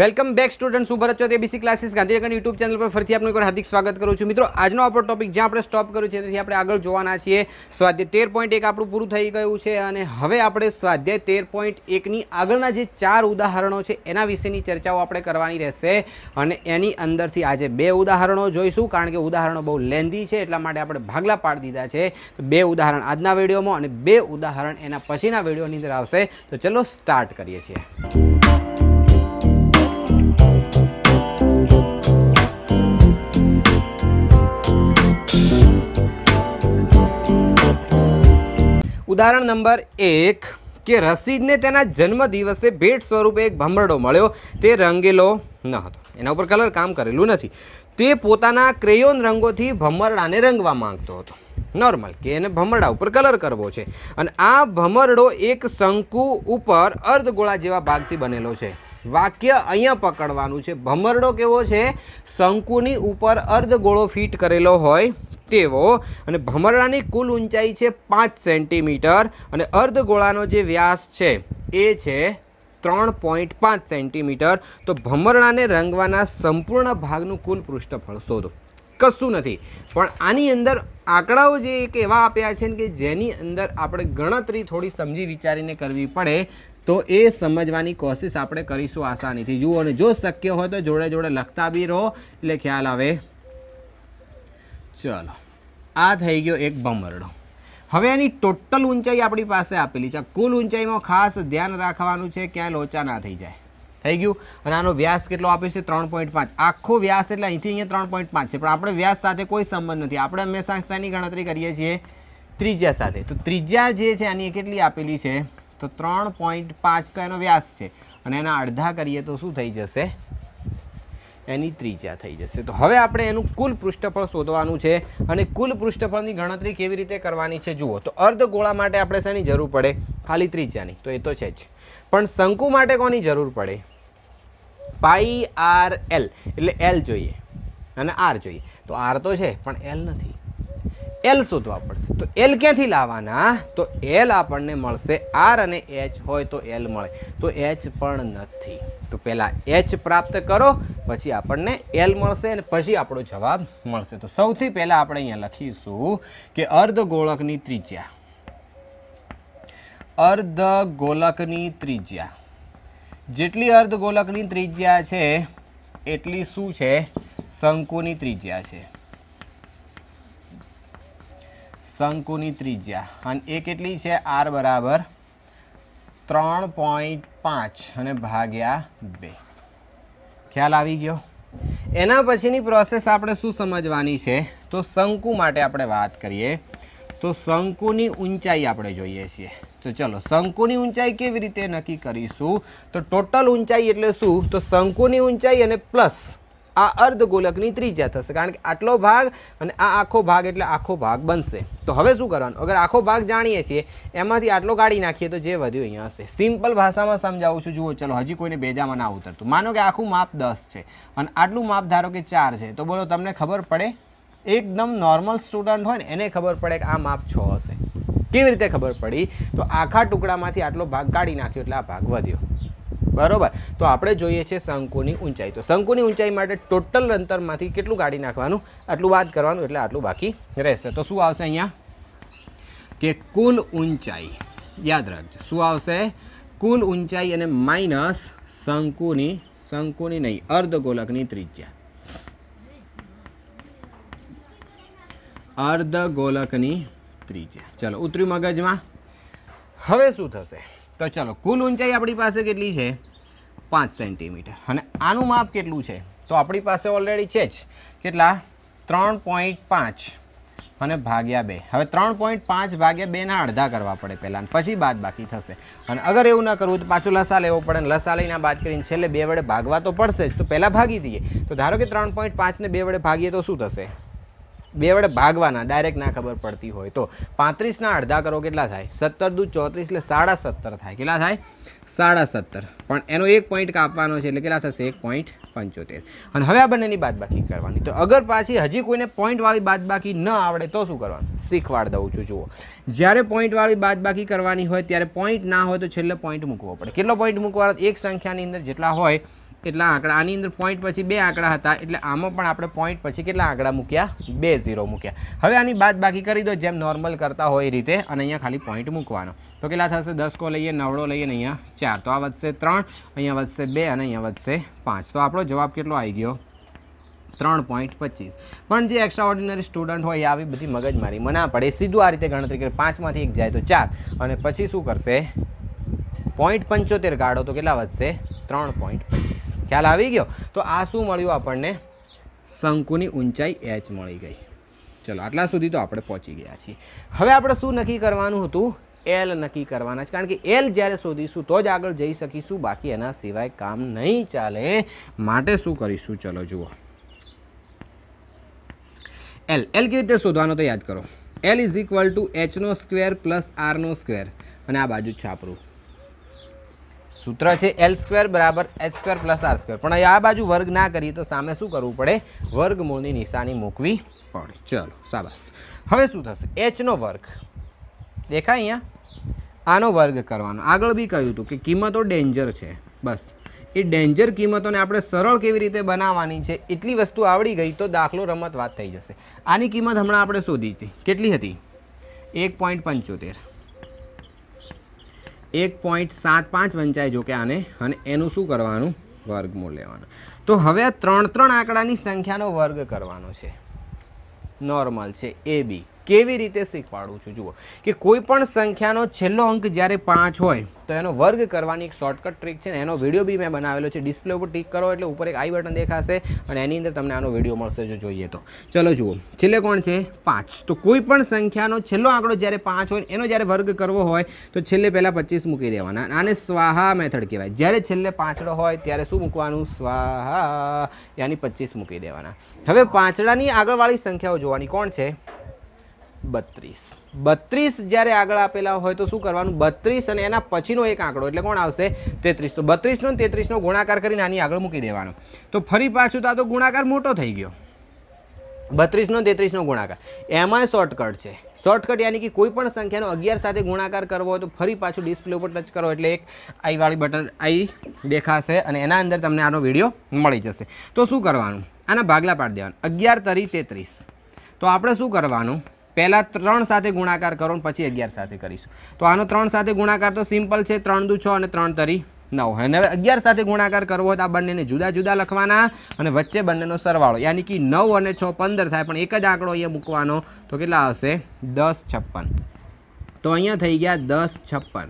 welcome back student શું ભરત છો તે BC classes Gandhinagar YouTube channel પર ફરીથી આપનું હાર્દિક સ્વાગત કરું છું મિત્રો આજનો આપણો ટોપિક જ્યાં આપણે સ્ટોપ કર્યું છે તેથી આપણે આગળ જોવાના છીએ સ્વાધ્યાય તેર પોઈન્ટ એક આપણું પૂરું થઈ ગયું છે અને હવે આપણે સ્વાધ્યાય તેર પોઈન્ટ એકની આગળના જે ચાર ઉદાહરણો છે એના વિશેની ચર્ચાઓ આપણે કરવાની રહેશે અને એની અંદરથી આજે બે ઉદાહરણો જોઈશું કારણ કે ઉદાહરણો બહુ લેન્ધી છે એટલા માટે આપણે ભાગલા પાડી દીધા છે તો બે ઉદાહરણ આજના વિડીયોમાં અને બે ઉદાહરણ એના પછીના વિડીયોની અંદર આવશે તો ચલો સ્ટાર્ટ કરીએ છીએ ઉદાહરણ નંબર એક કે રસીદને તેના જન્મદિવસે ભેટ સ્વરૂપે એક ભમરડો મળ્યો તે રંગેલો ન હતો એના ઉપર કલર કામ કરેલું નથી તે પોતાના ક્રેયોન રંગોથી ભમરડાને રંગવા માંગતો હતો નોર્મલ કે એને ભમરડા ઉપર કલર કરવો છે અને આ ભમરડો એક શંકુ ઉપર અર્ધગોળા જેવા ભાગથી બનેલો છે વાક્ય અહીંયા પકડવાનું છે ભમરડો કેવો છે શંકુની ઉપર અર્ધગોળો ફિટ કરેલો હોય તેવો અને ભમરડાની કુલ ઊંચાઈ છે પાંચ સેન્ટીમીટર અને અર્ધગોળાનો જે વ્યાસ છે એ છે ત્રણ પોઈન્ટ પાંચ સેન્ટીમીટર તો ભમરડાને રંગવાના સંપૂર્ણ ભાગનું કુલ પૃષ્ઠફળ શોધો કશું નથી પણ આની અંદર આંકડાઓ જે એક એવા આપ્યા છે કે જેની અંદર આપણે ગણતરી થોડી સમજી વિચારીને કરવી પડે તો એ સમજવાની કોશિશ આપણે કરીશું આસાનીથી જુઓ અને જો શક્ય હોય તો જોડે જોડે લખતા બી રહો એટલે ખ્યાલ આવે ચલો આ થઈ ગયો એક ભમરડો હવે એની ટોટલ ઊંચાઈ આપણી પાસે આપેલી છે કુલ ઊંચાઈમાં ખાસ ધ્યાન રાખવાનું છે ક્યાંય લોચા ના થઈ જાય થઈ ગયું અને આનો વ્યાસ કેટલો આપ્યો છે ત્રણ પોઈન્ટ પાંચ આખો વ્યાસ એટલે અહીંથી અહીંયા ત્રણ પોઈન્ટ પાંચ છે પણ આપણે વ્યાસ સાથે કોઈ સંબંધ નથી આપણે હંમેશા શાની ગણતરી કરીએ છીએ ત્રિજ્યા સાથે તો ત્રિજ્યા જે છે આની કેટલી આપેલી છે તો ત્રણ પોઈન્ટ પાંચ તો એનો વ્યાસ છે અને એના અડધા કરીએ તો શું થઈ જશે એની ત્રિજ્યા થઈ જશે તો હવે આપણે એનું કુલ પૃષ્ઠફળ શોધવાનું છે અને કુલ પૃષ્ઠફળની ગણતરી કેવી રીતે કરવાની છે જુઓ તો અર્ધ ગોળા માટે આપણે શેની જરૂર પડે ખાલી ત્રિજ્યાની તો એ તો છે જ પણ શંકુ માટે કોની જરૂર પડે પાઈ આર એલ એટલે એલ જોઈએ અને આર જોઈએ તો આર તો છે પણ એલ નથી એલ શોધવા પડશે તો એલ ક્યાંથી લાવવાના તો એલ આપણને મળશે આર અને એચ હોય તો એલ મળે તો એચ પણ નથી તો પહેલાં એચ પ્રાપ્ત કરો પછી આપણને એલ મળશે અને પછી આપણો જવાબ મળશે તો સૌથી પહેલાં આપણે અહીંયા લખીશું કે અર્ધગોળકની ત્રિજ્યા અર્ધગોલકની ત્રિજ્યા જેટલી અર્ધગોલકની ત્રિજ્યા છે એટલી શું છે શંકુની ત્રિજ્યા છે શંકુની ત્રિજ્યા અને એ કેટલી છે આર બરાબર ત્રણ પોઈન્ટ પાંચ અને ભાગ્યા બે ખ્યાલ આવી ગયો એના પછીની પ્રોસેસ આપણે શું સમજવાની છે તો શંકુ માટે આપણે વાત કરીએ તો શંકુની ઊંચાઈ આપણે જોઈએ છીએ તો ચલો શંકુની ઊંચાઈ કેવી રીતે નક્કી કરીશું તો ટોટલ ઊંચાઈ એટલે શું તો શંકુની ઊંચાઈ અને પ્લસ આ અર્ધગોલકની ત્રિજ્યા થશે કારણ કે આટલો ભાગ અને આ આખો ભાગ એટલે આખો ભાગ બનશે તો હવે શું કરવાનું અગર આખો ભાગ જાણીએ છીએ એમાંથી આટલો કાઢી નાખીએ તો જે વધ્યો અહીંયા હશે સિમ્પલ ભાષામાં સમજાવું છું જુઓ ચલો હજી કોઈને બેજામાં ના ઉતરતું માનો કે આખું માપ દસ છે અને આટલું માપ ધારો કે ચાર છે તો બોલો તમને ખબર પડે એકદમ નોર્મલ સ્ટુડન્ટ હોય ને એને ખબર પડે કે આ માપ છ હશે કેવી રીતે ખબર પડી તો આખા ટુકડામાંથી આટલો ભાગ કાઢી નાખ્યો એટલે આ ભાગ વધ્યો બરાબર તો આપણે જોઈએ છે શંકુની ઊંચાઈ તો શંકુની ઊંચાઈ માટે ટોટલ અંતરમાંથી કેટલું કાઢી નાખવાનું આટલું વાત કરવાનું એટલે આટલું બાકી રહેશે તો શું આવશે અહીંયા કે કુલ ઊંચાઈ યાદ રાખજો શું આવશે કુલ ઊંચાઈ અને માઇનસ શંકુની શંકુની નહીં અર્ધગોલકની ત્રિજ્યા અર્ધગોલકની ત્રિજ્યા ચલો ઉતર્યું મગજમાં હવે શું થશે તો ચલો કુલ ઊંચાઈ આપણી પાસે કેટલી છે પાંચ સેન્ટીમીટર અને આનું માપ કેટલું છે તો આપણી પાસે ઓલરેડી છે જ કેટલા ત્રણ પોઈન્ટ પાંચ અને ભાગ્યા બે હવે ત્રણ પોઈન્ટ પાંચ ભાગ્યા બેના અડધા કરવા પડે પહેલાં પછી બાદ બાકી થશે અને અગર એવું ના કરવું તો પાછું લસા લેવો પડે અને લસા લઈને બાદ કરીને છેલ્લે બે વડે ભાગવા તો પડશે જ તો પહેલાં ભાગી દઈએ તો ધારો કે ત્રણ પોઈન્ટ પાંચને બે વડે ભાગીએ તો શું થશે બે વડે ભાગવાના ડાયરેક્ટ ના ખબર પડતી હોય તો પાંત્રીસના અડધા કરો કેટલા થાય સત્તર દૂધ ચોત્રીસ એટલે સાડા સત્તર થાય કેટલા થાય સાડા સત્તર પણ એનો એક પોઈન્ટ કાપવાનો છે એટલે કેટલા થશે એક પોઈન્ટ પંચોતેર અને હવે આ બંનેની બાદબાકી કરવાની તો અગર પાછી હજી કોઈને પોઈન્ટવાળી બાદબાકી ન આવડે તો શું કરવાનું શીખવાડ દઉં છું જુઓ જ્યારે પોઈન્ટવાળી બાદબાકી કરવાની હોય ત્યારે પોઈન્ટ ના હોય તો છેલ્લે પોઈન્ટ મૂકવો પડે કેટલો પોઈન્ટ મૂકવાનો એક સંખ્યાની અંદર જેટલા હોય કેટલા આંકડા આની અંદર પોઈન્ટ પછી બે આંકડા હતા એટલે આમાં પણ આપણે પોઈન્ટ પછી કેટલા આંકડા મૂક્યા બે ઝીરો મૂક્યા હવે આની બાદ બાકી કરી દો જેમ નોર્મલ કરતા હોય એ રીતે અને અહીંયા ખાલી પોઈન્ટ મૂકવાનો તો કેટલા થશે દસકો લઈએ નવડો લઈએ ને અહીંયા ચાર તો આ વધશે ત્રણ અહીંયા વધશે બે અને અહીંયા વધશે પાંચ તો આપણો જવાબ કેટલો આવી ગયો ત્રણ પોઈન્ટ પચીસ પણ જે એક્સ્ટ્રા ઓર્ડિનરી સ્ટુડન્ટ હોય આવી બધી મગજમારી મના પડે સીધું આ રીતે ગણતરી કરે પાંચમાંથી એક જાય તો ચાર અને પછી શું કરશે પોઈન્ટ પંચોતેર કાઢો તો કેટલા વધશે ત્રણ પોઈન્ટ પચીસ ખ્યાલ આવી ગયો તો આ શું મળ્યું આપણને શંકુની ઊંચાઈ એચ મળી ગઈ ચલો આટલા સુધી તો આપણે પહોંચી ગયા છીએ હવે આપણે શું નક્કી કરવાનું હતું એલ નક્કી કરવાના છે કારણ કે એલ જ્યારે શોધીશું તો જ આગળ જઈ શકીશું બાકી એના સિવાય કામ નહીં ચાલે માટે શું કરીશું ચલો જુઓ એલ એલ કેવી રીતે શોધવાનો તો યાદ કરો એલ ઇઝ ઇક્વલ ટુ એચનો સ્ક્વેર પ્લસ આરનો સ્ક્વેર અને આ બાજુ છાપરું સૂત્ર છે એલ સ્ક્વેર બરાબર H square plus R square પણ આ બાજુ વર્ગ ના કરીએ તો સામે શું કરવું પડે વર્ગમૂળની નિશાની મૂકવી પડે ચલો સાબાસ હવે શું થશે એચનો વર્ગ દેખાય અહીંયા આનો વર્ગ કરવાનો આગળ બી કહ્યું હતું કે કિંમતો ડેન્જર છે બસ એ ડેન્જર કિંમતોને આપણે સરળ કેવી રીતે બનાવવાની છે એટલી વસ્તુ આવડી ગઈ તો દાખલો રમત વાત થઈ જશે આની કિંમત હમણાં આપણે શોધી હતી કેટલી હતી એક પોઈન્ટ પંચોતેર એક પોઈન્ટ સાત પાંચ વંચાય જોકે આને અને એનું શું કરવાનું વર્ગમૂળ લેવાનું તો હવે આ ત્રણ ત્રણ આંકડાની સંખ્યાનો વર્ગ કરવાનો છે નોર્મલ છે એ બી કેવી રીતે શીખવાડું છું જુઓ કે કોઈ પણ સંખ્યાનો છેલ્લો અંક જ્યારે પાંચ હોય તો એનો વર્ગ કરવાની એક શોર્ટકટ ટ્રીક છે ને એનો વિડીયો બી મેં બનાવેલો છે ડિસ્પ્લે ઉપર ટીક કરો એટલે ઉપર એક આઈ બટન દેખાશે અને એની અંદર તમને આનો વિડીયો મળશે જો જોઈએ તો ચલો જુઓ છેલ્લે કોણ છે પાંચ તો કોઈ પણ સંખ્યાનો છેલ્લો આંકડો જ્યારે પાંચ હોય એનો જ્યારે વર્ગ કરવો હોય તો છેલ્લે પહેલાં પચીસ મૂકી દેવાના આને સ્વાહા મેથડ કહેવાય જ્યારે છેલ્લે પાંચડો હોય ત્યારે શું મૂકવાનું સ્વાહા યાની પચીસ મૂકી દેવાના હવે પાંચડાની આગળવાળી સંખ્યાઓ જોવાની કોણ છે બત્રીસ બત્રીસ જ્યારે આગળ આપેલા હોય તો શું કરવાનું બત્રીસ અને એના પછીનો એક આંકડો એટલે કોણ આવશે તેત્રીસ તો બત્રીસનો ને તેત્રીસનો ગુણાકાર કરીને આની આગળ મૂકી દેવાનો તો ફરી પાછું તો આ તો ગુણાકાર મોટો થઈ ગયો બત્રીસનો તેત્રીસનો ગુણાકાર એમાં શોર્ટકટ છે શોર્ટકટ યાની કે કોઈ પણ સંખ્યાનો અગિયાર સાથે ગુણાકાર કરવો હોય તો ફરી પાછું ડિસ્પ્લે ઉપર ટચ કરો એટલે એક આઈવાળી બટન આઈ દેખાશે અને એના અંદર તમને આનો વિડીયો મળી જશે તો શું કરવાનું આના ભાગલા પાડી દેવાનું અગિયાર તરી તેત્રીસ તો આપણે શું કરવાનું પહેલાં ત્રણ સાથે ગુણાકાર કરો ને પછી અગિયાર સાથે કરીશું તો આનો ત્રણ સાથે ગુણાકાર તો સિમ્પલ છે ત્રણ દુ છ અને ત્રણ તરી નવ અને હવે અગિયાર સાથે ગુણાકાર કરવો હોય તો આ બંનેને જુદા જુદા લખવાના અને વચ્ચે બંનેનો સરવાળો યાની કે નવ અને છ પંદર થાય પણ એક જ આંકડો અહીંયા મૂકવાનો તો કેટલા આવશે દસ છપ્પન તો અહીંયા થઈ ગયા દસ છપ્પન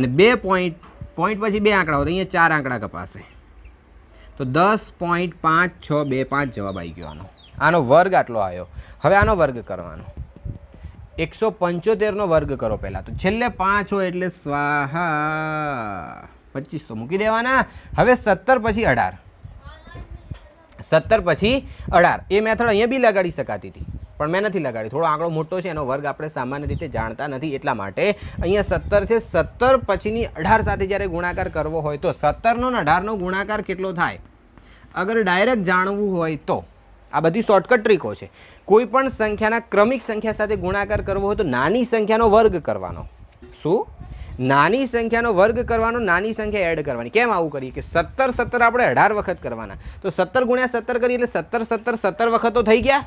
અને બે પોઈન્ટ પોઈન્ટ પછી બે આંકડા હોય તો અહીંયા ચાર આંકડા કપાશે તો દસ પોઈન્ટ પાંચ છ બે પાંચ જવાબ આવી ગયો આનો આનો વર્ગ આટલો આવ્યો હવે આનો વર્ગ કરવાનો એકસો પંચોતેરનો વર્ગ કરો પહેલાં તો છેલ્લે પાંચ હોય એટલે સ્વાહા પચીસ તો મૂકી દેવાના હવે સત્તર પછી અઢાર સત્તર પછી અઢાર એ મેથડ અહીંયા બી લગાડી શકાતી હતી પણ મેં નથી લગાડી થોડો આંકડો મોટો છે એનો વર્ગ આપણે સામાન્ય રીતે જાણતા નથી એટલા માટે અહીંયા સત્તર છે સત્તર પછીની અઢાર સાથે જ્યારે ગુણાકાર કરવો હોય તો સત્તરનો ને અઢારનો ગુણાકાર કેટલો થાય અગર ડાયરેક્ટ જાણવું હોય તો આ બધી શોર્ટકટ ટ્રીકો છે કોઈ પણ સંખ્યાના ક્રમિક સંખ્યા સાથે ગુણાકાર કરવો હોય તો નાની સંખ્યાનો વર્ગ કરવાનો શું નાની સંખ્યાનો વર્ગ કરવાનો નાની સંખ્યા એડ કરવાની કેમ આવું કરીએ કે સત્તર સત્તર આપણે અઢાર વખત કરવાના તો સત્તર ગુણ્યા સત્તર કરીએ એટલે સત્તર સત્તર સત્તર વખત તો થઈ ગયા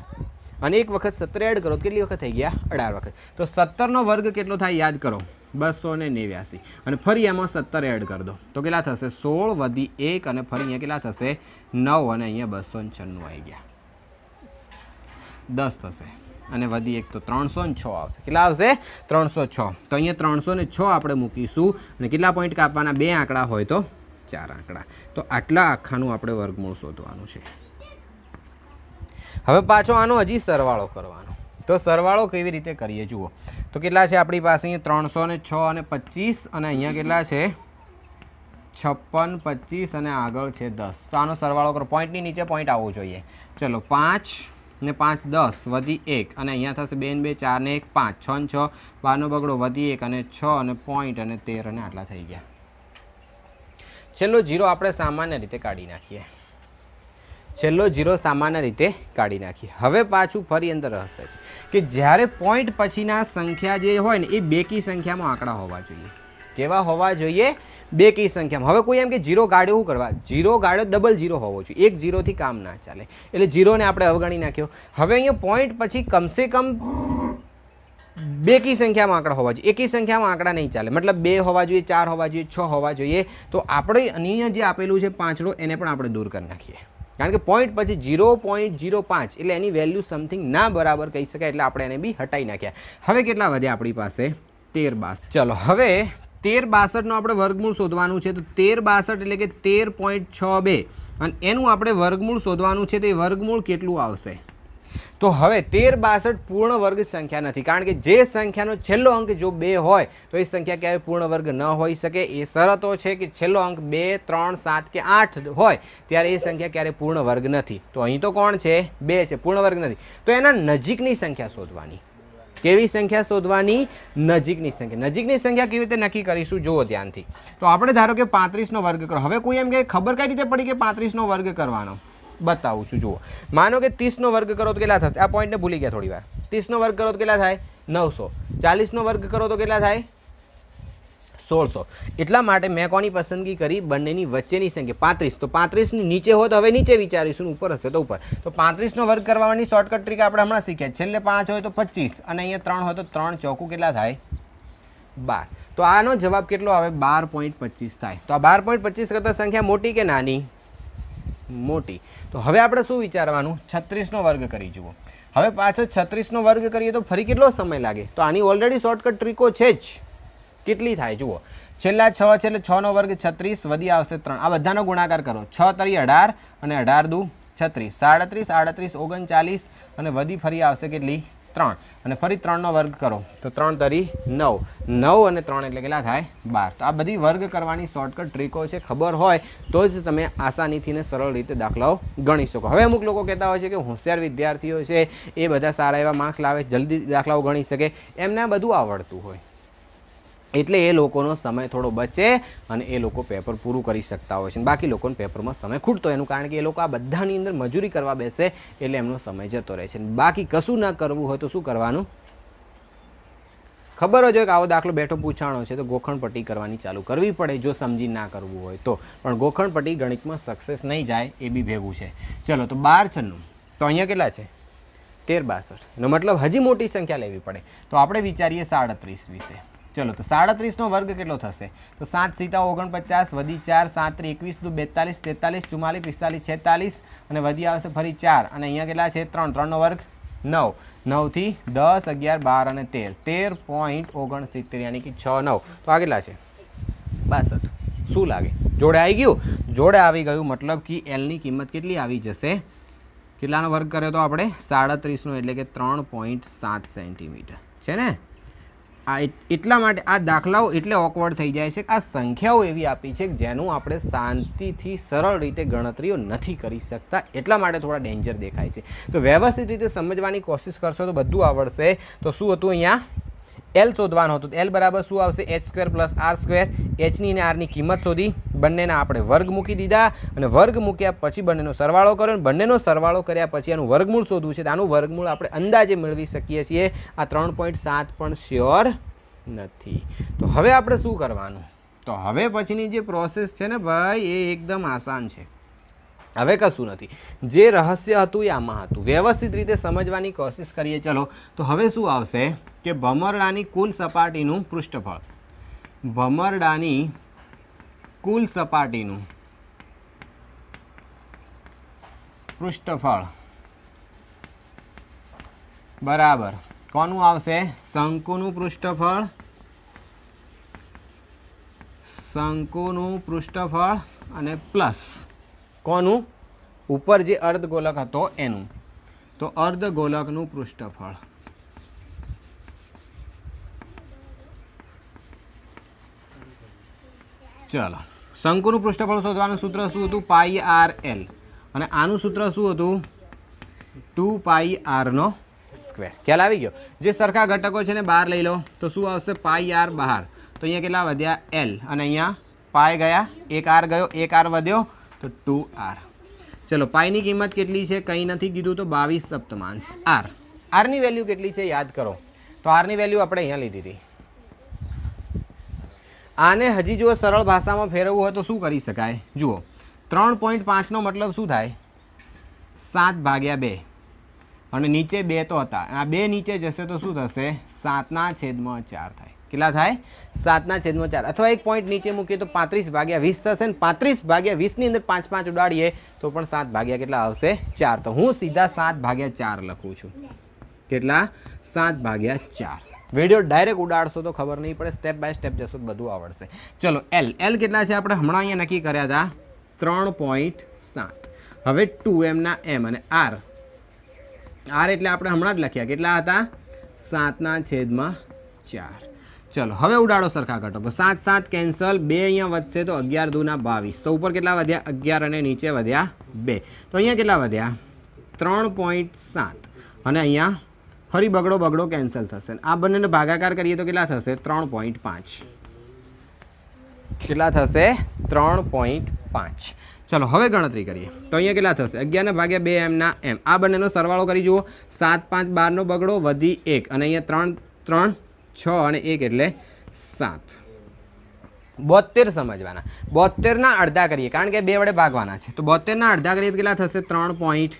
અને એક વખત સત્તર એડ કરો કેટલી વખત થઈ ગયા અઢાર વખત તો સત્તરનો વર્ગ કેટલો થાય યાદ કરો બસો ને નેવ્યાસી અને ફરી એમાં સત્તર એડ કરી દો તો કેટલા થશે સોળ વધી એક અને ફરી અહીંયા કેટલા થશે નવ અને અહીંયા બસો ને છન્નું આવી ગયા દસ થશે અને વધી એક તો ત્રણસો ને છ આવશે કેટલા આવશે ત્રણસો છ તો અહીંયા ત્રણસો ને છ આપણે મૂકીશું અને કેટલા પોઈન્ટ કાપવાના બે આંકડા હોય તો ચાર આંકડા તો આટલા આખાનું આપણે વર્ગમૂળ શોધવાનું છે હવે પાછો આનો હજી સરવાળો કરવાનો તો સરવાળો કેવી રીતે કરીએ જુઓ તો કેટલા છે આપણી પાસે અહીંયા ત્રણસો ને છ અને પચીસ અને અહીંયા કેટલા છે છપ્પન પચીસ અને આગળ છે દસ તો આનો સરવાળો કરો પોઈન્ટની નીચે પોઈન્ટ આવવો જોઈએ ચલો પાંચ ને પાંચ દસ વધી એક અને અહીંયા થશે બે બે ચાર ને એક પાંચ છ ને છ બારનો બગડો વધી એક અને છ અને પોઈન્ટ અને તેર અને આટલા થઈ ગયા છેલ્લો જીરો આપણે સામાન્ય રીતે કાઢી નાખીએ છેલ્લો જીરો સામાન્ય રીતે કાઢી નાખીએ હવે પાછું ફરી અંદર રહસ્ય છે કે જ્યારે પોઈન્ટ પછીના સંખ્યા જે હોય ને એ બેકી સંખ્યામાં આંકડા હોવા જોઈએ કેવા હોવા જોઈએ બે કી સંખ્યામાં હવે કોઈ એમ કે જીરો ગાડ્યો શું કરવા જીરો ગાડ્યો ડબલ જીરો હોવો જોઈએ એક જીરોથી કામ ના ચાલે એટલે જીરોને આપણે અવગણી નાખ્યો હવે અહીંયા પોઈન્ટ પછી કમસે કમ બે કી સંખ્યામાં આંકડા હોવા જોઈએ એકી સંખ્યામાં આંકડા નહીં ચાલે મતલબ બે હોવા જોઈએ ચાર હોવા જોઈએ છ હોવા જોઈએ તો આપણે અહીંયા જે આપેલું છે પાંચડો એને પણ આપણે દૂર કરી નાખીએ કારણ કે પોઈન્ટ પછી ઝીરો પોઈન્ટ ઝીરો પાંચ એટલે એની વેલ્યુ સમથિંગ ના બરાબર કહી શકાય એટલે આપણે એને બી હટાવી નાખ્યા હવે કેટલા વધ્યા આપણી પાસે તેર બાસ ચલો હવે તેર બાસઠનો આપણે વર્ગમૂળ શોધવાનું છે તો તેર બાસઠ એટલે કે તેર પોઈન્ટ છ બે અને એનું આપણે વર્ગમૂળ શોધવાનું છે તો એ વર્ગમૂળ કેટલું આવશે તો હવે તેર બાસઠ પૂર્ણ વર્ગ સંખ્યા નથી કારણ કે જે સંખ્યાનો છેલ્લો અંક જો બે હોય તો એ સંખ્યા ક્યારે પૂર્ણ વર્ગ ન હોઈ શકે એ શરતો છે કે છેલ્લો અંક બે ત્રણ સાત કે આઠ હોય ત્યારે એ સંખ્યા ક્યારેય પૂર્ણ વર્ગ નથી તો અહીં તો કોણ છે બે છે પૂર્ણ વર્ગ નથી તો એના નજીકની સંખ્યા શોધવાની કેવી સંખ્યા શોધવાની નજીકની સંખ્યા નજીકની સંખ્યા કેવી રીતે નક્કી કરીશું જુઓ ધ્યાનથી તો આપણે ધારો કે પાંત્રીસનો વર્ગ કરો હવે કોઈ એમ કે ખબર કઈ રીતે પડી કે પાંત્રીસનો વર્ગ કરવાનો બતાવું છું જુઓ માનો કે ત્રીસનો વર્ગ કરો તો કેટલા થશે આ પોઈન્ટને ભૂલી ગયા થોડી વાર ત્રીસનો વર્ગ કરો તો કેટલા થાય નવસો ચાલીસનો વર્ગ કરો તો કેટલા થાય સોળસો એટલા માટે મેં કોની પસંદગી કરી બંનેની વચ્ચેની સંખ્યા પાંત્રીસ તો પાંત્રીસની નીચે હોત તો હવે નીચે વિચારીશું ઉપર હશે તો ઉપર તો પાંત્રીસનો વર્ગ કરવાની શોર્ટકટ ટ્રીક આપણે હમણાં શીખ્યા છેલ્લે પાંચ હોય તો પચીસ અને અહીંયા ત્રણ હોય તો ત્રણ ચોખ્ખું કેટલા થાય બાર તો આનો જવાબ કેટલો આવે બાર પોઈન્ટ પચીસ થાય તો આ બાર પોઈન્ટ પચીસ કરતાં સંખ્યા મોટી કે નાની મોટી તો હવે આપણે શું વિચારવાનું છત્રીસનો વર્ગ કરી જુઓ હવે પાછો છત્રીસનો વર્ગ કરીએ તો ફરી કેટલો સમય લાગે તો આની ઓલરેડી શોર્ટકટ ટ્રીકો છે જ કેટલી થાય જુઓ છેલ્લા છ છેલ્લે છનો વર્ગ છત્રીસ વધી આવશે ત્રણ આ બધાનો ગુણાકાર કરો છ તરી અઢાર અને અઢાર દુ છત્રીસ સાડત્રીસ આડત્રીસ ઓગણચાલીસ અને વધી ફરી આવશે કેટલી ત્રણ અને ફરી ત્રણનો વર્ગ કરો તો ત્રણ તરી નવ નવ અને ત્રણ એટલે કેટલા થાય બાર તો આ બધી વર્ગ કરવાની શોર્ટકટ ટ્રીકો છે ખબર હોય તો જ તમે આસાનીથી ને સરળ રીતે દાખલાઓ ગણી શકો હવે અમુક લોકો કહેતા હોય છે કે હોશિયાર વિદ્યાર્થીઓ છે એ બધા સારા એવા માર્ક્સ લાવે જલ્દી દાખલાઓ ગણી શકે એમને બધું આવડતું હોય એટલે એ લોકોનો સમય થોડો બચે અને એ લોકો પેપર પૂરું કરી શકતા હોય છે બાકી લોકોને પેપરમાં સમય ખૂટતો એનું કારણ કે એ લોકો આ બધાની અંદર મજૂરી કરવા બેસે એટલે એમનો સમય જતો રહે છે બાકી કશું ના કરવું હોય તો શું કરવાનું ખબર જ હોય કે આવો દાખલો બેઠો પૂછાણો છે તો ગોખણપટ્ટી કરવાની ચાલુ કરવી પડે જો સમજી ના કરવું હોય તો પણ ગોખણપટ્ટી ગણિતમાં સક્સેસ નહીં જાય એ બી ભેગું છે ચલો તો બાર છન્નું તો અહીંયા કેટલા છે તેર બાસઠ એનો મતલબ હજી મોટી સંખ્યા લેવી પડે તો આપણે વિચારીએ સાડત્રીસ વિશે ચલો તો સાડત્રીસનો વર્ગ કેટલો થશે તો સાત સીતા ઓગણપચાસ વધી ચાર સાત એકવીસ દુ બેતાલીસ તેતાલીસ ચુમ્માલીસ પિસ્તાલીસ છેતાલીસ અને વધી આવશે ફરી ચાર અને અહીંયા કેટલા છે ત્રણ ત્રણનો વર્ગ નવ નવથી દસ અગિયાર બાર અને તેર તેર પોઈન્ટ ઓગણસિત્તેર યાની કે છ નવ તો આ કેટલા છે બાસઠ શું લાગે જોડે આવી ગયું જોડે આવી ગયું મતલબ કે એલની કિંમત કેટલી આવી જશે કેટલાનો વર્ગ કર્યો તો આપણે સાડત્રીસનો એટલે કે ત્રણ પોઈન્ટ સાત સેન્ટીમીટર છે ને આ એટલા માટે આ દાખલાઓ એટલે ઓકવર્ડ થઈ જાય છે આ સંખ્યાઓ એવી આપી છે કે જેનું આપણે શાંતિથી સરળ રીતે ગણતરીઓ નથી કરી શકતા એટલા માટે થોડા ડેન્જર દેખાય છે તો વ્યવસ્થિત રીતે સમજવાની કોશિશ કરશો તો બધું આવડશે તો શું હતું અહીંયા એલ શોધવાનું હતું એલ બરાબર શું આવશે H square plus R square એચની અને આરની કિંમત શોધી બંનેના આપણે વર્ગ મૂકી દીધા અને વર્ગ મૂક્યા પછી બંનેનો સરવાળો કર્યો અને બંનેનો સરવાળો કર્યા પછી આનું વર્ગમૂળ શોધવું છે તો આનું વર્ગમૂળ આપણે અંદાજે મેળવી શકીએ છીએ આ ત્રણ પોઈન્ટ સાત પણ શ્યોર નથી તો હવે આપણે શું કરવાનું તો હવે પછીની જે પ્રોસેસ છે ને ભાઈ એ એકદમ આસાન છે હવે કશું નથી જે રહસ્ય હતું એ આમાં હતું વ્યવસ્થિત રીતે સમજવાની કોશિશ કરીએ ચલો તો હવે શું આવશે કે ભમરડાની કુલ સપાટીનું પૃષ્ઠફળ ભમરડાની કુલ સપાટીનું પૃષ્ઠફળ બરાબર કોનું આવશે શંકુનું પૃષ્ઠફળ શંકુનું પૃષ્ઠફળ અને પ્લસ કોનું ઉપર જે અર્ધગોલક હતો એનું તો અર્ધગોલકનું પૃષ્ઠફળ ચલો શંકુનું પૃષ્ઠફળ શોધવાનું સૂત્ર શું હતું પાઈ આર એલ અને આનું સૂત્ર શું હતું ટુ પાઈ આરનો સ્ક્વેર ખ્યાલ આવી ગયો જે સરખા ઘટકો છે ને બહાર લઈ લો તો શું આવશે પાઈ આર બહાર તો અહીંયા કેટલા વધ્યા એલ અને અહીંયા પાય ગયા એક આર ગયો એક આર વધ્યો તો ટુ આર ચલો પાઈની કિંમત કેટલી છે કંઈ નથી કીધું તો બાવીસ સપ્તમાંશ આર આરની વેલ્યુ કેટલી છે યાદ કરો તો આરની વેલ્યુ આપણે અહીંયા લીધી હતી આને હજી જો સરળ ભાષામાં ફેરવવું હોય તો શું કરી શકાય જુઓ ત્રણ પોઈન્ટ પાંચનો મતલબ શું થાય સાત ભાગ્યા બે અને નીચે બે તો હતા આ બે નીચે જશે તો શું થશે સાતના છેદમાં ચાર થાય કેટલા થાય સાતના છેદમાં ચાર અથવા એક પોઈન્ટ નીચે મૂકીએ તો પાંત્રીસ ભાગ્યા વીસ થશે ને પાંત્રીસ ભાગ્યા વીસની અંદર પાંચ પાંચ ઉડાડીએ તો પણ સાત ભાગ્યા કેટલા આવશે ચાર તો હું સીધા સાત ભાગ્યા ચાર લખું છું કેટલા સાત ભાગ્યા ચાર વિડીયો ડાયરેક્ટ ઉડાડશો તો ખબર નહીં પડે સ્ટેપ બાય સ્ટેપ જશો બધું આવડશે ચલો એલ એલ કેટલા છે આપણે હમણાં અહીંયા નક્કી કર્યા હતા ત્રણ પોઈન્ટ સાત હવે ટુ એમના એમ અને આર આર એટલે આપણે હમણાં જ લખ્યા કેટલા હતા સાતના છેદમાં ચાર ચલો હવે ઉડાડો સરખા ઘટકો સાત સાત કેન્સલ બે અહીંયા વધશે તો અગિયાર દૂના બાવીસ તો ઉપર કેટલા વધ્યા અગિયાર અને નીચે વધ્યા બે તો અહીંયા કેટલા વધ્યા ત્રણ પોઈન્ટ સાત અને અહીંયા ફરી બગડો બગડો કેન્સલ થશે આ બંનેનો ભાગાકાર કરીએ તો કેટલા થશે ત્રણ પોઈન્ટ પાંચ કેટલા થશે ત્રણ પોઈન્ટ પાંચ ચલો હવે ગણતરી કરીએ તો અહીંયા કેટલા થશે અગિયારના ભાગ્યા બે એમના એમ આ બંનેનો સરવાળો કરી જુઓ સાત પાંચ બારનો બગડો વધી એક અને અહીંયા ત્રણ ત્રણ છ અને એક એટલે સાત બોતેર સમજવાના બોતેરના અડધા કરીએ કારણ કે બે વડે ભાગવાના છે તો બોતેરના અડધા કરીએ કેટલા થશે ત્રણ પોઈન્ટ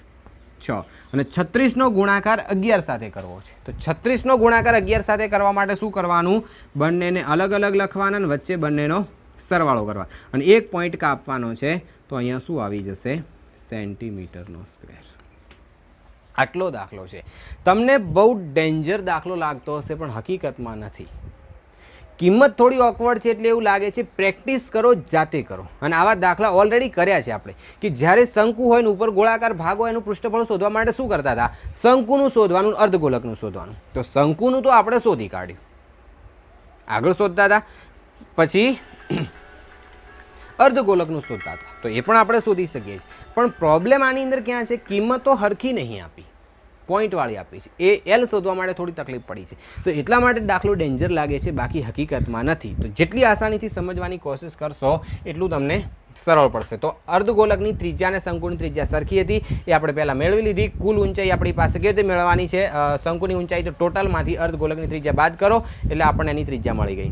છ અને છત્રીસનો ગુણાકાર અગિયાર સાથે કરવો છે તો છત્રીસનો ગુણાકાર અગિયાર સાથે કરવા માટે શું કરવાનું બંનેને અલગ અલગ લખવાના અને વચ્ચે બંનેનો સરવાળો કરવા અને એક પોઈન્ટ કાપવાનો છે તો અહીંયા શું આવી જશે સેન્ટીમીટરનો સ્ક્વેર આટલો દાખલો છે તમને બહુ ડેન્જર દાખલો લાગતો હશે પણ હકીકતમાં નથી કિંમત થોડી ઓકવર્ડ છે એટલે એવું લાગે છે પ્રેક્ટિસ કરો જાતે કરો અને આવા દાખલા ઓલરેડી કર્યા છે આપણે કે જ્યારે શંકુ હોય ને ઉપર ગોળાકાર ભાગ હોય એનું પૃષ્ઠફળ શોધવા માટે શું કરતા હતા શંકુનું શોધવાનું અર્ધગોલકનું શોધવાનું તો શંકુનું તો આપણે શોધી કાઢ્યું આગળ શોધતા હતા પછી અર્ધગોલકનું શોધતા હતા તો એ પણ આપણે શોધી શકીએ છીએ પણ પ્રોબ્લેમ આની અંદર ક્યાં છે કિંમતો હરખી નહીં આપી પોઈન્ટવાળી આપી છે એ એલ શોધવા માટે થોડી તકલીફ પડી છે તો એટલા માટે દાખલો ડેન્જર લાગે છે બાકી હકીકતમાં નથી તો જેટલી આસાનીથી સમજવાની કોશિશ કરશો એટલું તમને સરળ પડશે તો અર્ધગોલકની ત્રિજ્યા અને શંકુની ત્રિજ્યા સરખી હતી એ આપણે પહેલાં મેળવી લીધી કુલ ઊંચાઈ આપણી પાસે કેવી રીતે મેળવવાની છે શંકુની ઊંચાઈ તો ટોટલમાંથી અર્ધગોલકની ત્રિજ્યા બાદ કરો એટલે આપણને એની ત્રિજ્યા મળી ગઈ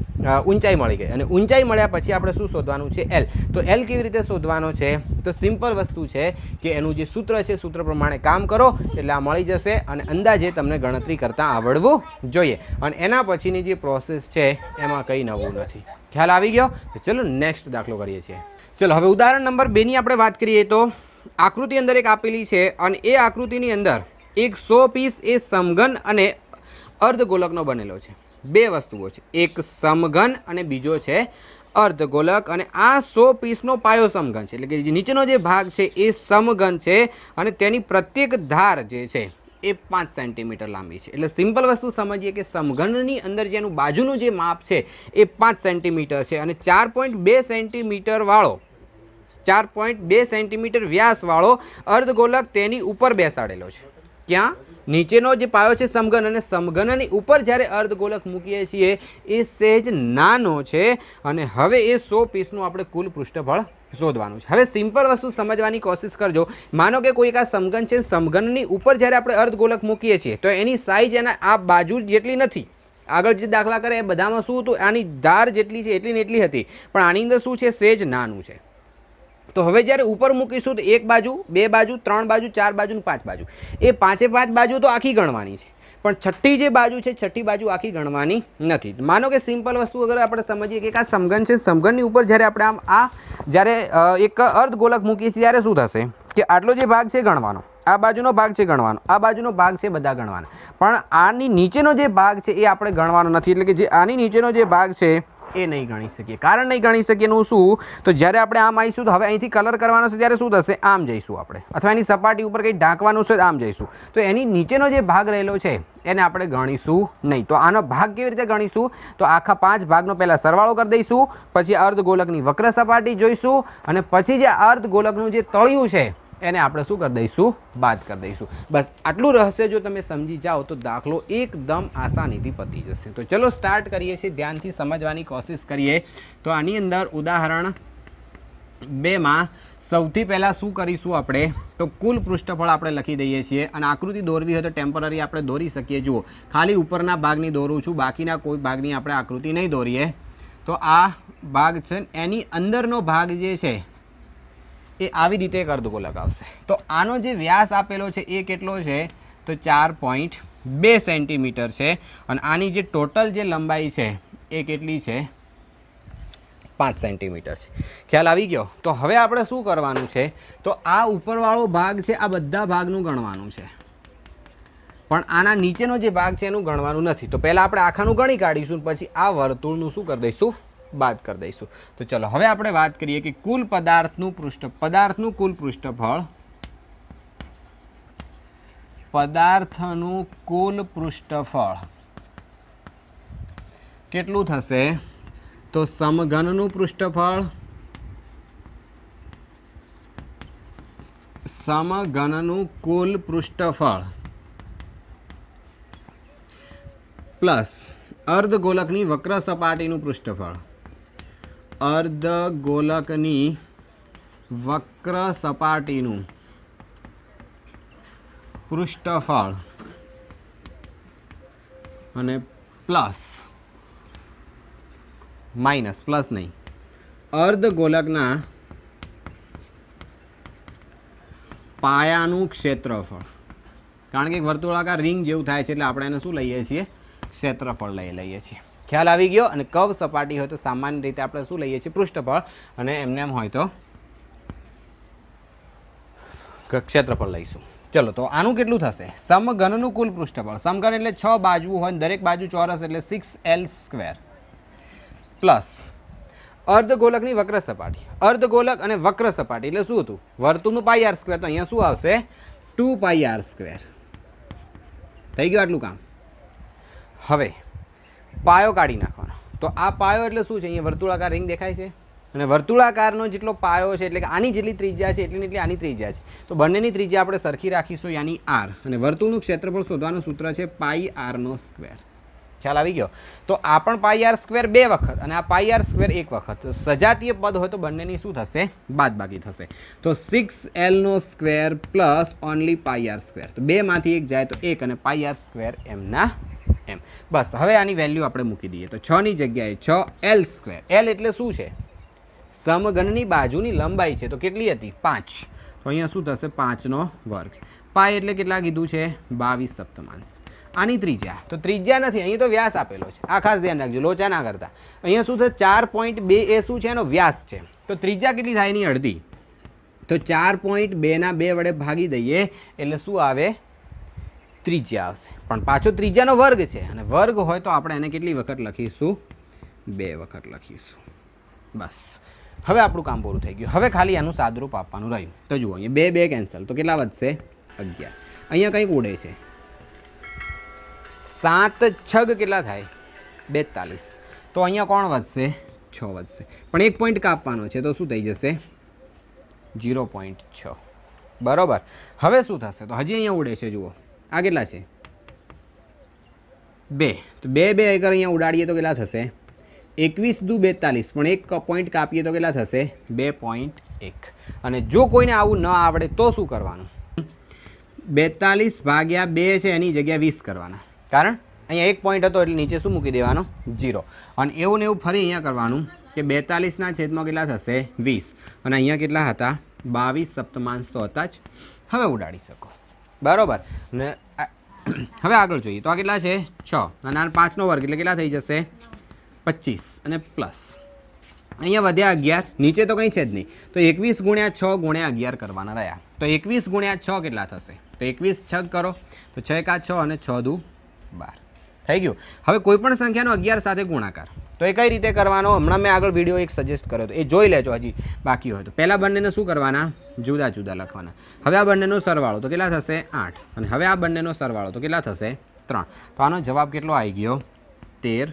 ઊંચાઈ મળી ગઈ અને ઊંચાઈ મળ્યા પછી આપણે શું શોધવાનું છે એલ તો એલ કેવી રીતે શોધવાનો છે તો સિમ્પલ વસ્તુ છે કે એનું જે સૂત્ર છે સૂત્ર પ્રમાણે કામ કરો એટલે આ મળી જશે અને અંદાજે તમને ગણતરી કરતાં આવડવું જોઈએ અને એના પછીની જે પ્રોસેસ છે એમાં કંઈ નવું નથી ખ્યાલ આવી ગયો તો ચલો નેક્સ્ટ દાખલો કરીએ છીએ ચલો હવે ઉદાહરણ નંબર બેની આપણે વાત કરીએ તો આકૃતિ અંદર એક આપેલી છે અને એ આકૃતિની અંદર એક સો પીસ એ સમઘન અને અર્ધગોલકનો બનેલો છે બે વસ્તુઓ છે એક સમઘન અને બીજો છે અર્ધગોલક અને આ સો પીસનો પાયો સમઘન છે એટલે કે નીચેનો જે ભાગ છે એ સમઘન છે અને તેની પ્રત્યેક ધાર જે છે એ પાંચ સેન્ટીમીટર લાંબી છે એટલે સિમ્પલ વસ્તુ સમજીએ કે સમઘનની અંદર જેનું બાજુનું જે માપ છે એ પાંચ સેન્ટીમીટર છે અને ચાર પોઈન્ટ બે સેન્ટીમીટરવાળો ચાર પોઈન્ટ બે સેન્ટીમીટર વ્યાસવાળો અર્ધગોલક તેની ઉપર બેસાડેલો છે ક્યાં નીચેનો જે પાયો છે સમઘન અને સમઘનની ઉપર જ્યારે અર્ધગોલક મૂકીએ છીએ એ સહેજ નાનો છે અને હવે એ સો પીસનું આપણે કુલ પૃષ્ઠફળ શોધવાનું છે હવે સિમ્પલ વસ્તુ સમજવાની કોશિશ કરજો માનો કે કોઈક આ સમઘન છે સમઘનની ઉપર જ્યારે આપણે અર્ધગોલક મૂકીએ છીએ તો એની સાઇઝ એના આ બાજુ જેટલી નથી આગળ જે દાખલા કરે એ બધામાં શું હતું આની ધાર જેટલી છે એટલી ને એટલી હતી પણ આની અંદર શું છે સેજ નાનું છે તો હવે જ્યારે ઉપર મૂકીશું તો એક બાજુ બે બાજુ ત્રણ બાજુ ચાર બાજુ પાંચ બાજુ એ પાંચે પાંચ બાજુ તો આખી ગણવાની છે પણ છઠ્ઠી જે બાજુ છે છઠ્ઠી બાજુ આખી ગણવાની નથી માનો કે સિમ્પલ વસ્તુ અગર આપણે સમજીએ કે આ સમઘન છે સમઘનની ઉપર જ્યારે આપણે આમ આ જ્યારે એક અર્ધગોલક મૂકીએ છીએ ત્યારે શું થશે કે આટલો જે ભાગ છે ગણવાનો આ બાજુનો ભાગ છે ગણવાનો આ બાજુનો ભાગ છે બધા ગણવાના પણ આની નીચેનો જે ભાગ છે એ આપણે ગણવાનો નથી એટલે કે જે આની નીચેનો જે ભાગ છે એ નહીં ગણી શકીએ કારણ નહીં ગણી શકીએનું શું તો જ્યારે આપણે આમ આવીશું તો હવે અહીંથી કલર કરવાનો છે ત્યારે શું થશે આમ જઈશું આપણે અથવા એની સપાટી ઉપર કંઈ ઢાંકવાનું છે આમ જઈશું તો એની નીચેનો જે ભાગ રહેલો છે એને આપણે ગણીશું નહીં તો આનો ભાગ કેવી રીતે ગણીશું તો આખા પાંચ ભાગનો પહેલાં સરવાળો કરી દઈશું પછી અર્ધગોલકની વક્ર સપાટી જોઈશું અને પછી જે અર્ધગોલકનું જે તળિયું છે એને આપણે શું કરી દઈશું બાદ કરી દઈશું બસ આટલું રહસ્ય જો તમે સમજી જાઓ તો દાખલો એકદમ આસાનીથી પતી જશે તો ચલો સ્ટાર્ટ કરીએ છીએ ધ્યાનથી સમજવાની કોશિશ કરીએ તો આની અંદર ઉદાહરણ બેમાં સૌથી પહેલાં શું કરીશું આપણે તો કુલ પૃષ્ઠફળ આપણે લખી દઈએ છીએ અને આકૃતિ દોરવી હોય તો ટેમ્પરરી આપણે દોરી શકીએ જુઓ ખાલી ઉપરના ભાગની દોરું છું બાકીના કોઈ ભાગની આપણે આકૃતિ નહીં દોરીએ તો આ ભાગ છે એની અંદરનો ભાગ જે છે કે આવી રીતે કરદુકો લગાવશે તો આનો જે વ્યાસ આપેલો છે એ કેટલો છે તો ચાર પોઈન્ટ બે સેન્ટીમીટર છે અને આની જે ટોટલ જે લંબાઈ છે એ કેટલી છે પાંચ સેન્ટીમીટર છે ખ્યાલ આવી ગયો તો હવે આપણે શું કરવાનું છે તો આ ઉપરવાળો ભાગ છે આ બધા ભાગનું ગણવાનું છે પણ આના નીચેનો જે ભાગ છે એનું ગણવાનું નથી તો પહેલાં આપણે આખાનું ગણી કાઢીશું પછી આ વર્તુળનું શું કરી દઈશું બાદ કરી દઈશું તો ચલો હવે આપણે વાત કરીએ કે કુલ પદાર્થનું પૃષ્ઠ પદાર્થનું કુલ પૃષ્ઠફળ પદાર્થનું કુલ પૃષ્ઠફળ કેટલું થશે તો સમઘનનું પૃષ્ઠફળ સમઘનનું કુલ પૃષ્ઠફળ પ્લસ અર્ધગોલકની વક્ર સપાટીનું પૃષ્ઠફળ અર્ધ ગોલકની વક્ર સપાટીનું પૃષ્ઠફળ અને પ્લસ માઇનસ પ્લસ નહીં અર્ધ ગોલકના પાયાનું ક્ષેત્રફળ કારણ કે વર્તુળાકાર રિંગ જેવું થાય છે એટલે આપણે એને શું લઈએ છીએ ક્ષેત્રફળ લઈ લઈએ છીએ ખ્યાલ આવી ગયો અને કવ સપાટી હોય તો સામાન્ય રીતે આપણે શું લઈએ છીએ પૃષ્ઠફળ અને એમને એમ હોય તો ક્ષેત્રફળ લઈશું ચલો તો આનું કેટલું થશે સમઘનનું કુલ પૃષ્ઠફળ સમઘન એટલે છ બાજુ હોય દરેક બાજુ ચોરસ એટલે સિક્સ એલ સ્ક્વેર પ્લસ અર્ધગોલકની વક્ર સપાટી અર્ધગોલક અને વક્ર સપાટી એટલે શું હતું વર્તુળનું પાઈ આર સ્ક્વેર તો અહીંયા શું આવશે ટુ પાઈ આર સ્ક્વેર થઈ ગયું આટલું કામ હવે પાયો કાઢી નાખવાનો તો આ પાયો એટલે શું છે અહીંયા વર્તુળાકાર રિંગ દેખાય છે અને વર્તુળાકારનો જેટલો પાયો છે એટલે કે આની જેટલી ત્રિજ્યા છે એટલી એટલી આની ત્રિજ્યા છે તો બંનેની ત્રિજ્યા આપણે સરખી રાખીશું યાની આર અને વર્તુળનું ક્ષેત્રફળ શોધવાનું સૂત્ર છે પાઈ આરનો સ્ક્વેર ખ્યાલ આવી ગયો તો આ પણ પાઈ આર સ્ક્વેર બે વખત અને આ પાઈ આર સ્ક્વેર એક વખત સજાતીય પદ હોય તો બંનેની શું થશે બાદ બાકી થશે તો સિક્સ એલનો square plus only pi R square તો બેમાંથી એક જાય તો એક અને પાઈ આર સ્ક્વેર એમના એમ બસ હવે આની વેલ્યુ આપણે મૂકી દઈએ તો છની જગ્યાએ છ એલ સ્ક્વેર એલ એટલે શું છે સમઘનની બાજુની લંબાઈ છે તો કેટલી હતી પાંચ તો અહીંયા શું થશે પાંચનો વર્ગ પાય એટલે કેટલા કીધું છે બાવીસ સપ્તમાંશ આની ત્રિજ્યા તો ત્રિજ્યા નથી અહીં તો વ્યાસ આપેલો છે આ ખાસ ધ્યાન રાખજો લોચા ના કરતા અહીંયા શું થશે ચાર પોઈન્ટ બે એ શું છે એનો વ્યાસ છે તો ત્રિજ્યા કેટલી થાય એની અડધી તો ચાર પોઈન્ટ બેના બે વડે ભાગી દઈએ એટલે શું આવે ત્રિજ્યા આવશે પણ પાછો ત્રિજ્યાનો વર્ગ છે અને વર્ગ હોય તો આપણે એને કેટલી વખત લખીશું બે વખત લખીશું બસ હવે આપણું કામ પૂરું થઈ ગયું હવે ખાલી એનું સાદરૂપ આપવાનું રહ્યું તો જુઓ અહીંયા બે બે કેન્સલ તો કેટલા વધશે અગિયાર અહીંયા કંઈક ઉડે છે સાત છગ કેટલા થાય બેતાલીસ તો અહીંયા કોણ વધશે છ વધશે પણ એક પોઈન્ટ કાપવાનો છે તો શું થઈ જશે જીરો પોઈન્ટ છ બરાબર હવે શું થશે તો હજી અહીંયા ઉડે છે જુઓ આ કેટલા છે બે તો બે બે અગર અહીંયા ઉડાડીએ તો કેટલા થશે એકવીસ દુ બેતાલીસ પણ એક પોઈન્ટ કાપીએ તો કેટલા થશે બે પોઈન્ટ એક અને જો કોઈને આવું ન આવડે તો શું કરવાનું બેતાલીસ ભાગ્યા બે છે એની જગ્યા વીસ કરવાના કારણ અહીંયા એક પોઈન્ટ હતો એટલે નીચે શું મૂકી દેવાનો જીરો અને એવું ને એવું ફરી અહીંયા કરવાનું કે બેતાલીસના છેદમાં કેટલા થશે વીસ અને અહીંયા કેટલા હતા બાવીસ સપ્તમાંશ તો હતા જ હવે ઉડાડી શકો બરાબર ને હવે આગળ જોઈએ તો આ કેટલા છે છ અને આ પાંચનો વર્ગ એટલે કેટલા થઈ જશે પચીસ અને પ્લસ અહીંયા વધ્યા અગિયાર નીચે તો કંઈ છે જ નહીં તો એકવીસ ગુણ્યા છ ગુણ્યા અગિયાર કરવાના રહ્યા તો એકવીસ ગુણ્યા છ કેટલા થશે તો એકવીસ છ કરો તો છ એકા છ અને છ દુ બાર થઈ ગયું હવે કોઈપણ સંખ્યાનો અગિયાર સાથે ગુણાકાર તો એ કઈ રીતે કરવાનો હમણાં મેં આગળ વિડીયો એક સજેસ્ટ કર્યો હતો એ જોઈ લેજો હજી બાકી હોય તો પહેલાં બંનેને શું કરવાના જુદા જુદા લખવાના હવે આ બંનેનો સરવાળો તો કેટલા થશે આઠ અને હવે આ બંનેનો સરવાળો તો કેટલા થશે ત્રણ તો આનો જવાબ કેટલો આવી ગયો તેર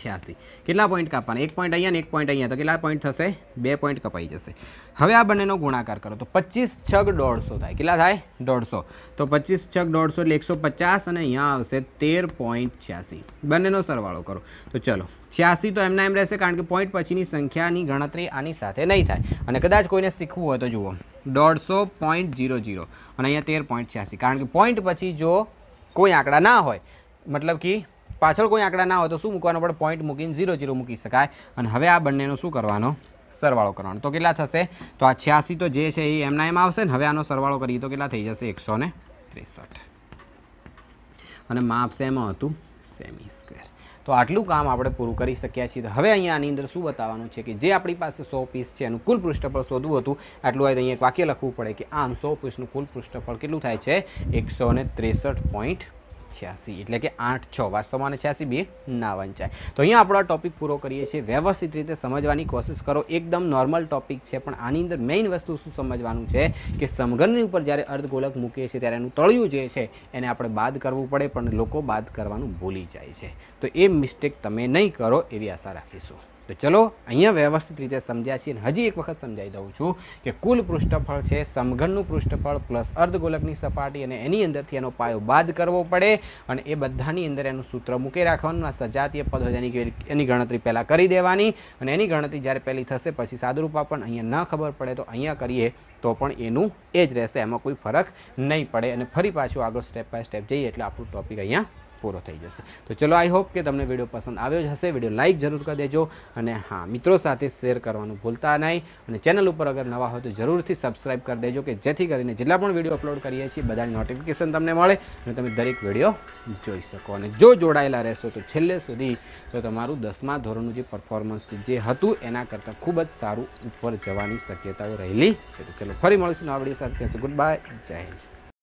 છ્યાસી કેટલા પોઈન્ટ કાપવાના એક પોઈન્ટ અહીંયા એક પોઈન્ટ અહીંયા તો કેટલા પોઈન્ટ થશે બે પોઈન્ટ કપાઈ જશે હવે આ બંનેનો ગુણાકાર કરો તો પચીસ છગ દોઢસો થાય કેટલા થાય દોઢસો તો પચીસ છગ દોઢસો એટલે એકસો પચાસ અને અહીંયા આવશે તેર પોઈન્ટ છ્યાસી બંનેનો સરવાળો કરો તો ચલો છ્યાસી તો એમના એમ રહેશે કારણ કે પોઈન્ટ પછીની સંખ્યાની ગણતરી આની સાથે નહીં થાય અને કદાચ કોઈને શીખવું હોય તો જુઓ દોઢસો પોઈન્ટ જીરો જીરો અને અહીંયા તેર પોઈન્ટ છ્યાસી કારણ કે પોઈન્ટ પછી જો કોઈ આંકડા ના હોય મતલબ કે પાછળ કોઈ આંકડા ના હોય તો શું મૂકવાનો પડે પોઈન્ટ મૂકીને ઝીરો ઝીરો મૂકી શકાય અને હવે આ બંનેનો શું કરવાનો સરવાળો કરવાનો તો કેટલા થશે તો આ છ્યાસી તો જે છે એ એમના એમ આવશે ને હવે આનો સરવાળો કરીએ તો કેટલા થઈ જશે એકસો ને ત્રેસઠ અને માપ શેમાં હતું સેમી સ્ક્વેર તો આટલું કામ આપણે પૂરું કરી શક્યા છીએ તો હવે અહીંયા આની અંદર શું બતાવવાનું છે કે જે આપણી પાસે સો પીસ છે એનું કુલ પૃષ્ઠફળ શોધવું હતું એટલું હોય તો અહીંયા એક વાક્ય લખવું પડે કે આમ સો પીસનું કુલ પૃષ્ઠફળ કેટલું થાય છે એકસો ત્રેસઠ પોઈન્ટ છ્યાસી એટલે કે આઠ છ વાસ્તવમાં છ્યાસી બે ના વંચાય તો અહીંયા આપણો આ ટોપિક પૂરો કરીએ છીએ વ્યવસ્થિત રીતે સમજવાની કોશિશ કરો એકદમ નોર્મલ ટોપિક છે પણ આની અંદર મેઇન વસ્તુ શું સમજવાનું છે કે સમઘનની ઉપર જ્યારે અર્ધગોલક મૂકીએ છીએ ત્યારે એનું તળિયું જે છે એને આપણે બાદ કરવું પડે પણ લોકો બાદ કરવાનું ભૂલી જાય છે તો એ મિસ્ટેક તમે નહીં કરો એવી આશા રાખીશું તો ચલો અહીંયા વ્યવસ્થિત રીતે સમજ્યા છીએ હજી એક વખત સમજાવી દઉં છું કે કુલ પૃષ્ઠફળ છે સમઘનનું પૃષ્ઠફળ પ્લસ અર્ધગોલકની સપાટી અને એની અંદરથી એનો પાયો બાદ કરવો પડે અને એ બધાની અંદર એનું સૂત્ર મૂકી રાખવાનું સજાતીય પદ હોય એની એની ગણતરી પહેલાં કરી દેવાની અને એની ગણતરી જ્યારે પહેલી થશે પછી સાદુરૂપા પણ અહીંયા ન ખબર પડે તો અહીંયા કરીએ તો પણ એનું એ જ રહેશે એમાં કોઈ ફરક નહીં પડે અને ફરી પાછું આગળ સ્ટેપ બાય સ્ટેપ જઈએ એટલે આપણું ટોપિક અહીંયા પૂરો થઈ જશે તો ચલો આઈ હોપ કે તમને વિડીયો પસંદ આવ્યો જ હશે વિડીયો લાઇક જરૂર કરી દેજો અને હા મિત્રો સાથે શેર કરવાનું ભૂલતા નહીં અને ચેનલ ઉપર અગર નવા હોય તો જરૂરથી સબસ્ક્રાઇબ કરી દેજો કે જેથી કરીને જેટલા પણ વિડીયો અપલોડ કરીએ છીએ બધાની નોટિફિકેશન તમને મળે અને તમે દરેક વિડીયો જોઈ શકો અને જો જોડાયેલા રહેશો તો છેલ્લે સુધી તો તમારું દસમા ધોરણનું જે પરફોર્મન્સ જે હતું એના કરતાં ખૂબ જ સારું ઉપર જવાની શક્યતાઓ રહેલી છે તો ચલો ફરી મળીશું નવા વિડીયો સાથે ગુડ બાય જય હિન્દ